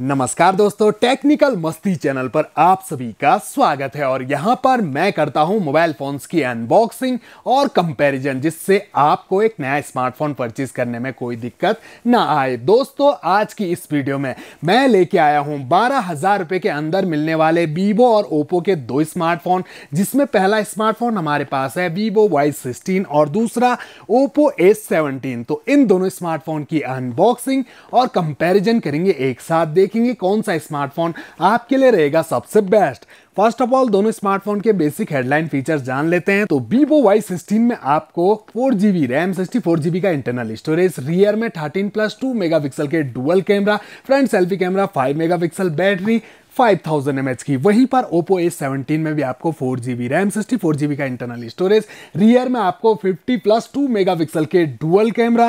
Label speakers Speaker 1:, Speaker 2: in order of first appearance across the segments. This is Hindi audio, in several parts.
Speaker 1: नमस्कार दोस्तों टेक्निकल मस्ती चैनल पर आप सभी का स्वागत है और यहां पर मैं करता हूं मोबाइल फोन्स की अनबॉक्सिंग और कंपैरिजन जिससे आपको एक नया स्मार्टफोन परचेज करने में कोई दिक्कत ना आए दोस्तों आज की इस वीडियो में मैं लेके आया हूं बारह हजार रुपये के अंदर मिलने वाले वीवो और ओप्पो के दो स्मार्टफोन जिसमें पहला स्मार्टफोन हमारे पास है वीवो वाई सिक्सटीन और दूसरा ओप्पो एस सेवनटीन तो इन दोनों स्मार्टफोन की अनबॉक्सिंग और कंपेरिजन करेंगे एक साथ देखेंगे कौन सा स्मार्टफोन आपके लिए रहेगा सबसे बेस्ट फर्स्ट ऑफ ऑल दोनों स्मार्टफोन के बेसिक हेडलाइन फीचर्स जान लेते हैं तो वीवो वाई सिक्सटीन में आपको four GB RAM sixty four GB का इंटरनल स्टोरेज रियर में thirteen plus two mega pixel के dual camera front selfie camera five mega pixel battery 5000 thousand की वहीं पर Oppo A17 में भी आपको four GB RAM sixty four GB का इंटरनल स्टोरेज रियर में आपको 50 प्लस टू मेगा के डुअल कैमरा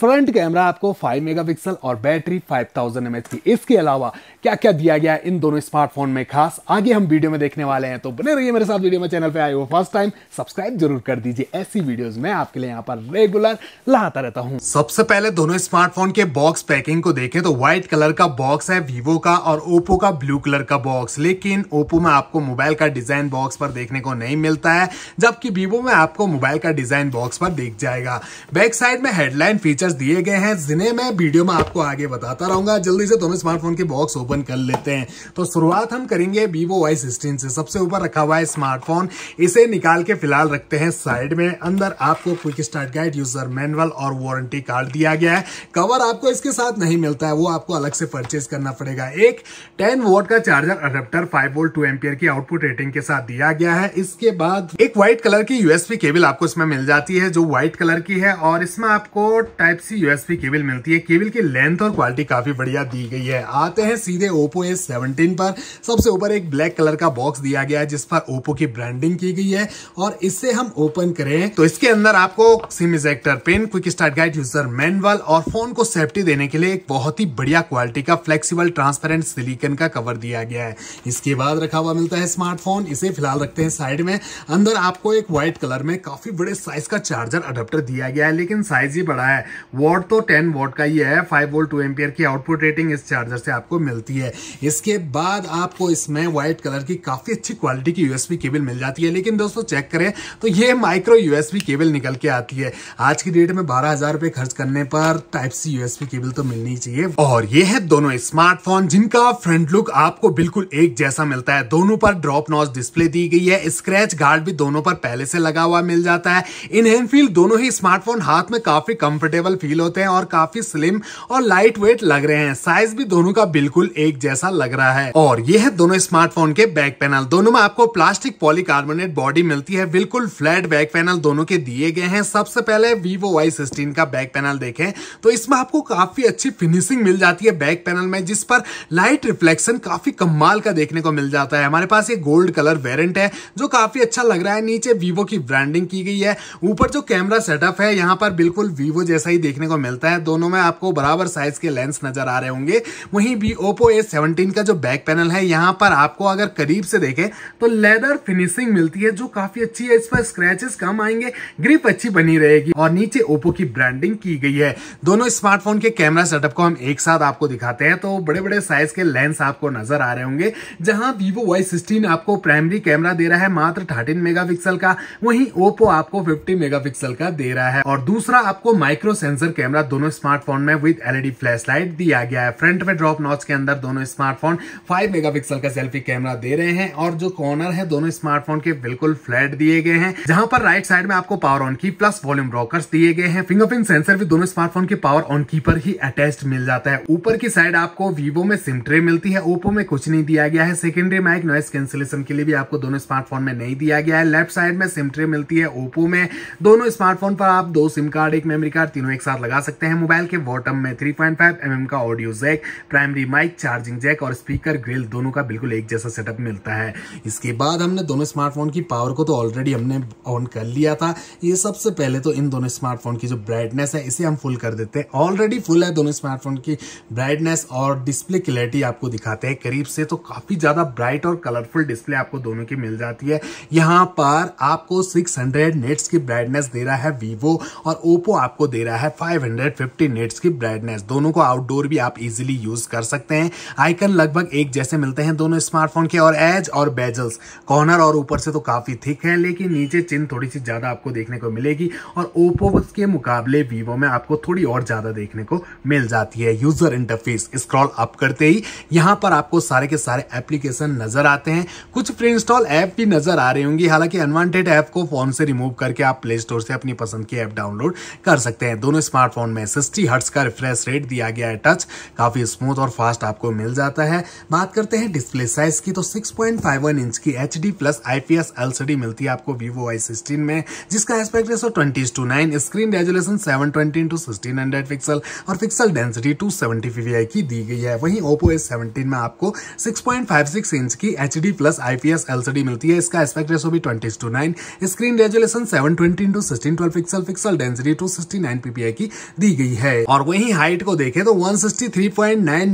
Speaker 1: फ्रंट कैमरा आपको 5 मेगापिक्सल और बैटरी 5000 थाउजेंड की इसके अलावा क्या क्या दिया गया इन दोनों स्मार्टफोन में खास आगे हम वीडियो में देखने वाले हैं तो बने रहिए मेरे साथ वीडियो में चैनल पे आए हो फर्स्ट टाइम सब्सक्राइब जरूर कर दीजिए ऐसी वीडियोस मैं आपके लिए यहाँ पर रेगुलर लाता रहता हूँ सबसे पहले दोनों स्मार्टफोन के बॉक्स पैकिंग को देखे तो व्हाइट कलर का बॉक्स है वीवो का और ओप्पो का ब्लू कलर का बॉक्स लेकिन ओप्पो में आपको मोबाइल का डिजाइन बॉक्स पर देखने को नहीं मिलता है जबकि वीवो में आपको मोबाइल का डिजाइन बॉक्स पर देख जाएगा बैक साइड में हेडलाइन फीचर फीचर्स दिए गए हैं जिन्हें मैं वीडियो में आपको आगे बताता रहूंगा जल्दी से दोनों तो स्मार्टफोन के बॉक्स ओपन कर लेते हैं तो शुरुआत हम करेंगे वीवो वाई सिक्सटीन से सबसे ऊपर रखा हुआ है स्मार्टफोन इसे निकाल के फिलहाल रखते हैं साइड में अंदर आपको quick start guide user manual और वारंटी कार्ड दिया गया है कवर आपको इसके साथ नहीं मिलता है वो आपको अलग से परचेज करना पड़ेगा एक टेन वोट का charger adapter five volt two ampere की आउटपुट रेटिंग के साथ दिया गया है इसके बाद एक व्हाइट कलर की यूएसपी केबल आपको इसमें मिल जाती है जो व्हाइट कलर की है और इसमें आपको type type C USB cable मिलती है केबल की लेंथ और क्वालिटी काफी बढ़िया दी गई है आते हैं सीधे ओप्पो ए सेवनटीन पर सबसे ऊपर एक ब्लैक कलर का बॉक्स दिया गया है जिस पर ओप्पो की ब्रांडिंग की गई है और इससे हम ओपन करें तो इसके अंदर आपको SIM ejector pin quick start guide user manual और फोन को सेफ्टी देने के लिए एक बहुत ही बढ़िया क्वालिटी का फ्लेक्सीबल ट्रांसपेरेंट सिलीकन का कवर दिया गया है इसके बाद रखा हुआ मिलता है स्मार्टफोन इसे फिलहाल रखते हैं साइड में अंदर आपको एक व्हाइट कलर में काफी बड़े साइज का चार्जर अडोप्टर दिया गया है लेकिन साइज ही बड़ा है वॉट तो टेन वॉट का ही है फाइव वोल्ट टू एम्पियर की आउटपुट रेटिंग इस चार्जर से आपको मिलती है इसके बाद आपको इसमें व्हाइट कलर की काफी अच्छी क्वालिटी की यूएसबी केबल मिल जाती है लेकिन दोस्तों चेक करें तो ये माइक्रो यूएसबी केबल निकल के आती है आज की डेट में बारह हजार रुपए खर्च करने पर टाइप सी यूएसबी केबल तो मिलनी चाहिए और ये है दोनों स्मार्टफोन जिनका फ्रंट लुक आपको बिल्कुल एक जैसा मिलता है दोनों पर ड्रॉप नॉच डिस्प्ले दी गई है स्क्रेच गार्ड भी दोनों पर पहले से लगा हुआ मिल जाता है इन एनफील्ड दोनों ही स्मार्टफोन हाथ में काफी कंफर्टेबल फील होते हैं और काफी स्लिम और लाइट वेट लग रहे हैं साइज भी दोनों का बिल्कुल एक जैसा लग रहा है और ये है दोनों स्मार्टफोन के बैक पैनल दोनों में आपको प्लास्टिक पॉलीकार्बोनेट बॉडी मिलती है बिल्कुल फ्लैट बैक पैनल दोनों के दिए गए हैं सबसे पहले वीवो वाई सिक्सटीन का बैक पैनल देखें तो इसमें आपको काफी अच्छी फिनिशिंग मिल जाती है बैक पैनल में जिस पर लाइट रिफ्लेक्शन काफी कमाल का देखने को मिल जाता है हमारे पास ये गोल्ड कलर वेरियंट है जो काफी अच्छा लग रहा है नीचे वीवो की ब्रांडिंग की गई है ऊपर जो कैमरा सेटअप है यहाँ पर बिल्कुल वीवो जैसा ही देखने को मिलता है दोनों में आपको बराबर साइज के लेंस नजर आ रहे होंगे वहीं भी ओप्पो ए सेवनटीन का जो बैक पैनल है यहाँ पर आपको अगर करीब से देखें तो लेदर फिनिशिंग मिलती है जो काफी अच्छी है इस पर स्क्रेचेस कम आएंगे ग्रिप अच्छी बनी रहेगी और नीचे ओप्पो की ब्रांडिंग की गई है दोनों स्मार्टफोन के कैमरा सेटअप को हम एक साथ आपको दिखाते हैं तो बड़े बड़े साइज के लेंस आपको नजर आ रहे होंगे जहां वीवो वाई सिक्सटीन आपको प्राइमरी कैमरा दे रहा है मात्र थर्टीन मेगा का वहीं ओप्पो आपको फिफ्टी मेगा का दे रहा है और दूसरा आपको माइक्रो सेंसर सेंसर कैमरा दोनों स्मार्टफोन में विद एलईडी फ्लैशलाइट दिया गया है फ्रंट में ड्रॉप नॉच के अंदर दोनों स्मार्टफोन 5 मेगापिक्सल का सेल्फी कैमरा दे रहे हैं और जो कॉर्नर है दोनों स्मार्टफोन के बिल्कुल फ्लैट दिए गए हैं जहां पर राइट साइड में आपको power on key plus volume rockers दिए गए हैं फिंगरप्रिंट सेंसर भी दोनों स्मार्टफोन के पावर ऑन की पर ही अटैच मिल जाता है ऊपर की साइड आपको वीवो में सिम ट्रे मिलती है ओप्पो में कुछ नहीं दिया गया है सेकेंडरी माइक नॉइस कैंसिलेशन के लिए भी आपको दोनों स्मार्टफोन में नहीं दिया गया है लेफ्ट साइड में सिम ट्रे मिलती है ओप्पो में दोनों स्मार्टफोन पर आप दो सिम कार्ड एक मेमोरी कार्ड तीनों एक साथ लगा सकते हैं मोबाइल के बॉटम में 3.5 पॉइंट mm का audio jack primary mic charging jack और स्पीकर ग्रिल दोनों का बिल्कुल एक जैसा सेटअप मिलता है इसके बाद हमने दोनों स्मार्टफोन की पावर को तो ऑलरेडी हमने ऑन कर लिया था ये सबसे पहले तो इन दोनों स्मार्टफोन की जो ब्राइटनेस है इसे हम फुल कर देते हैं ऑलरेडी फुल है दोनों स्मार्टफोन की ब्राइटनेस और डिस्प्ले क्लैरिटी आपको दिखाते हैं करीब से तो काफ़ी ज़्यादा ब्राइट और कलरफुल डिस्प्ले आपको दोनों की मिल जाती है यहाँ पर आपको 600 नेट्स की ब्राइटनेस दे रहा है वीवो और ओप्पो आपको दे रहा है 550 नेट्स की ब्राइटनेस दोनों को आउटडोर भी आप इजिली यूज कर सकते हैं आइकन लगभग एक जैसे मिलते हैं दोनों स्मार्टफोन के और एज और बेजल्स कॉर्नर और ऊपर से तो काफी थिक है लेकिन नीचे चिन थोड़ी सी ज्यादा आपको देखने को मिलेगी और ओप्पो के मुकाबले वीवो में आपको थोड़ी और ज्यादा देखने को मिल जाती है यूजर इंटरफेस स्क्रॉल अप करते ही यहाँ पर आपको सारे के सारे एप्लीकेशन नजर आते हैं कुछ प्री इंस्टॉल ऐप भी नजर आ रही होंगी हालांकि अनवांटेड ऐप को फोन से रिमूव करके आप प्ले स्टोर से अपनी पसंद की ऐप डाउनलोड कर सकते हैं दोनों स्मार्टफोन में सिक्सटी हर्ट्स का रिफ्रेश रेट दिया गया है टच काफी स्मूथ और फास्ट आपको मिल जाता है बात करते हैं डिस्प्ले साइज की तो 6.51 इंच की एच प्लस आईपीएस एलसीडी मिलती है आपको वीवो आई सिक्सटीन में जिसका aspect ratio twenty to nine screen resolution seven twenty into sixteen hundred pixel और पिक्सल डेंसिटी टू सेवेंटी की दी गई है वहीं ओपो एस सेवनटीन में आपको सिक्स इंच की H D plus IPS LCD मिलती है इसका एस्पेक्ट रेसो भी twenty to nine screen resolution seven twenty into sixteen twelve pixel pixel density two sixty nine PPI की दी गई है और वही हाइट को देखे तो 163.9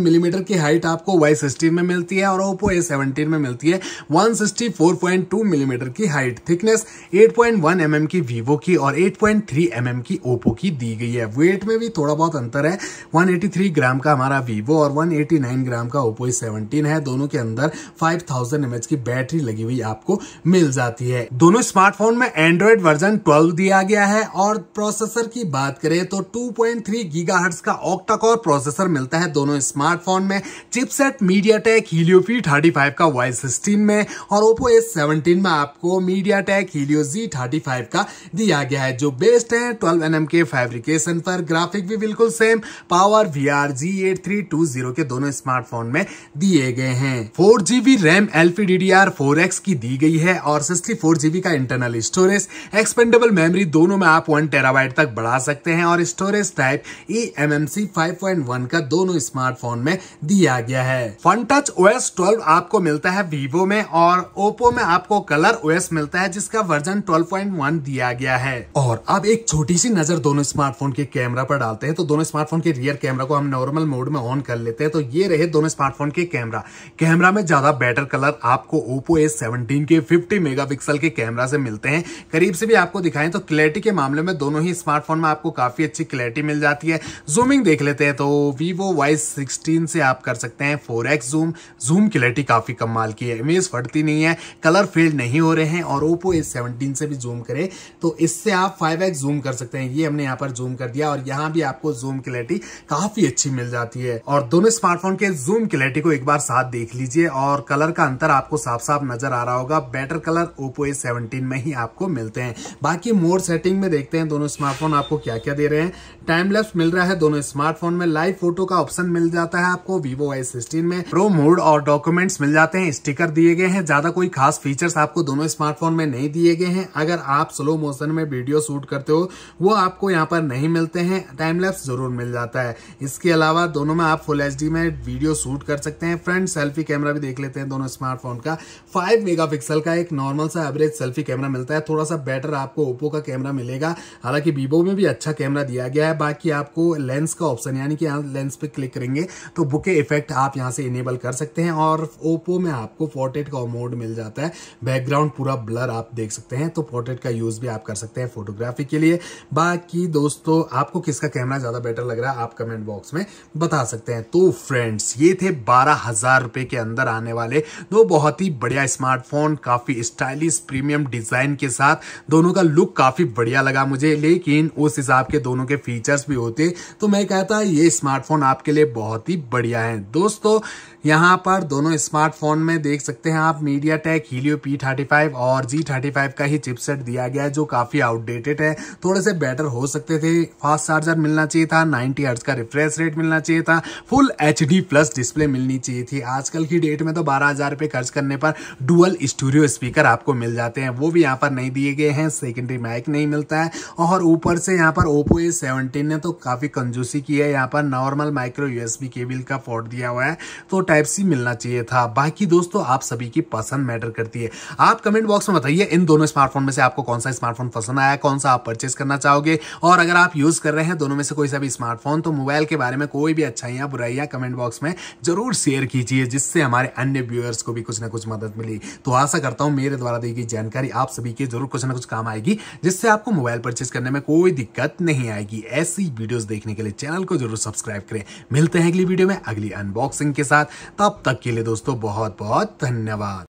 Speaker 1: मिलीमीटर mm की हाइट आपको वाई सिक्सटी में मिलती है और ओप्पो ए में मिलती है 164.2 मिलीमीटर mm की हाइट थिकनेस 8.1 पॉइंट mm की वीवो की और 8.3 पॉइंट mm की ओप्पो की दी गई है वेट में भी थोड़ा बहुत अंतर है 183 ग्राम का हमारा वीवो और 189 ग्राम का ओप्पो ए सेवनटीन है दोनों के अंदर 5000 थाउजेंड की बैटरी लगी हुई आपको मिल जाती है दोनों स्मार्टफोन में एंड्रॉइड वर्जन 12 दिया गया है और प्रोसेसर की बात करें तो 2.3 पॉइंट गीगाहर्ट्ज का ऑक्टा कोर प्रोसेसर मिलता है दोनों स्मार्टफोन में chipset MediaTek Helio P thirty का वाई सिक्सटीन में और ओप्पो एस सेवनटीन में आपको MediaTek Helio G thirty का दिया गया है जो बेस्ट है ट्वेल्व एन के फेब्रिकेशन पर ग्राफिक भी बिल्कुल same power V R G eight three two zero के दोनों स्मार्टफोन में दिए गए हैं four GB RAM L P D D R four X की दी गई है और सिक्सटी फोर जीबी का इंटरनल स्टोरेज एक्सपेंडेबल मेमोरी दोनों में आप वन टेराबाइट तक बढ़ा सकते हैं और storage type E M M C five point one का दोनों स्मार्टफोन में दिया गया है फन टच ओएस ट्वेल्व आपको मिलता है वीवो में और ओप्पो में आपको कलर ओएस मिलता है जिसका वर्जन 12.1 दिया गया है और अब एक छोटी सी नजर दोनों स्मार्टफोन के कैमरा पर डालते हैं तो दोनों स्मार्टफोन के रियर कैमरा को हम नॉर्मल मोड में ऑन कर लेते हैं तो ये रहे दोनों स्मार्टफोन के कैमरा कैमरा में ज्यादा बेटर कलर आपको ओप्पो ए सेवनटीन के फिफ्टी मेगा के कैमरा से मिलते हैं करीब से भी आपको दिखाएं तो क्लैरिटी के मामले में दोनों ही स्मार्टफोन में आपको काफी अच्छी क्लैरिटी मिल जाती है जूमिंग देख लेते हैं तो वीवो वाई सिक्सटीन से आप कर सकते हैं four X zoom zoom clarity काफ़ी कमाल की है इमेज फटती नहीं है कलर फेड नहीं हो रहे हैं और ओप्पो ए सेवनटीन से भी जूम करें तो इससे आप फाइव एक्स जूम कर सकते हैं ये हमने यहाँ पर जूम कर दिया और यहाँ भी आपको जूम क्लैरिटी काफ़ी अच्छी मिल जाती है और दोनों स्मार्टफोन के जूम क्लैरिटी को एक बार साथ देख लीजिए और कलर का अंतर आपको साफ साफ नजर आ रहा होगा better colour Oppo A seventeen में ही आपको मिलते हैं बाकी मोड सेटिंग में देखते हैं दोनों स्मार्टफोन आपको क्या क्या दे रहे हैं टाइम लेफ्ट मिल रहा है दोनों स्मार्टफोन में लाइव फोटो का ऑप्शन मिल जाता है आपको वीवो वाई सिक्सटीन में प्रो मोड और डॉक्यूमेंट्स मिल जाते हैं स्टिकर दिए गए हैं ज्यादा कोई खास फीचर्स आपको दोनों स्मार्टफोन में नहीं दिए गए हैं अगर आप स्लो मोशन में वीडियो शूट करते हो वो आपको यहाँ पर नहीं मिलते हैं टाइम लेफ्ट जरूर मिल जाता है इसके अलावा दोनों में आप फुल एच में वीडियो शूट कर सकते हैं फ्रंट सेल्फी कैमरा भी देख लेते हैं दोनों स्मार्टफोन का फाइव मेगा का एक नॉर्मल सा एवरेज सेल्फी कैमरा मिलता है थोड़ा सा बेटर आपको ओप्पो का कैमरा मिलेगा हालांकि वीवो में भी अच्छा कैमरा कैमरा दिया गया है बाकी आपको लेंस का ऑप्शन यानी कि लेंस पे क्लिक करेंगे तो बुके इफेक्ट आप यहाँ से इनेबल कर सकते हैं और ओप्पो में आपको पोर्ट्रेट का मोड मिल जाता है बैकग्राउंड पूरा ब्लर आप देख सकते हैं तो पोर्ट्रेट का यूज भी आप कर सकते हैं फोटोग्राफी के लिए बाकी दोस्तों आपको किसका कैमरा ज्यादा बेटर लग रहा है आप कमेंट बॉक्स में बता सकते हैं तो फ्रेंड्स ये थे बारह हजार रुपए के अंदर आने वाले दो बहुत ही बढ़िया स्मार्टफोन काफी स्टाइलिश प्रीमियम डिजाइन के साथ दोनों का लुक काफी बढ़िया लगा मुझे लेकिन उस हिसाब के दो दोनों के फीचर्स भी होते तो मैं कहता ये स्मार्टफोन आपके लिए बहुत ही बढ़िया है दोस्तों यहाँ पर दोनों स्मार्टफोन में देख सकते हैं आप MediaTek Helio P thirty five और जी थर्टी फाइव का ही चिपसेट दिया गया है जो काफ़ी आउटडेटेड है थोड़े से बेटर हो सकते थे फास्ट चार्जर मिलना चाहिए था नाइन्टी हर्ट्स का रिफ्रेश रेट मिलना चाहिए था full H D plus display मिलनी चाहिए थी आजकल की डेट में तो बारह हज़ार रुपये खर्च करने पर डुअल स्टूडियो स्पीकर आपको मिल जाते हैं वो भी यहाँ पर नहीं दिए गए हैं सेकेंडरी माइक नहीं मिलता है और ऊपर से यहाँ पर ओप्पो ए सेवनटीन ने तो काफ़ी कंजूसी की है यहाँ पर नॉर्मल माइक्रो यूएसबी केबल का फोर्ट दिया हुआ है तो टाइप सी मिलना चाहिए था बाकी दोस्तों आप सभी की पसंद मैटर करती है आप कमेंट बॉक्स में बताइए इन दोनों स्मार्टफोन में से आपको कौन सा स्मार्टफोन पसंद आया कौन सा आप परचेस करना चाहोगे और अगर आप यूज कर रहे हैं दोनों में से कोई सा भी स्मार्टफोन तो मोबाइल के बारे में कोई भी अच्छाइयां बुराइयां कमेंट बॉक्स में जरूर शेयर कीजिए जिससे हमारे अन्य व्यूअर्स को भी कुछ ना कुछ मदद मिली तो आशा करता हूँ मेरे द्वारा दी गई जानकारी आप सभी के जरूर कुछ ना कुछ काम आएगी जिससे आपको मोबाइल परचेस करने में कोई दिक्कत नहीं आएगी ऐसी वीडियोस देखने के लिए चैनल को जरूर सब्सक्राइब करें मिलते हैं अगली वीडियो में अगली अनबॉक्सिंग के साथ तब तक के लिए दोस्तों बहुत बहुत धन्यवाद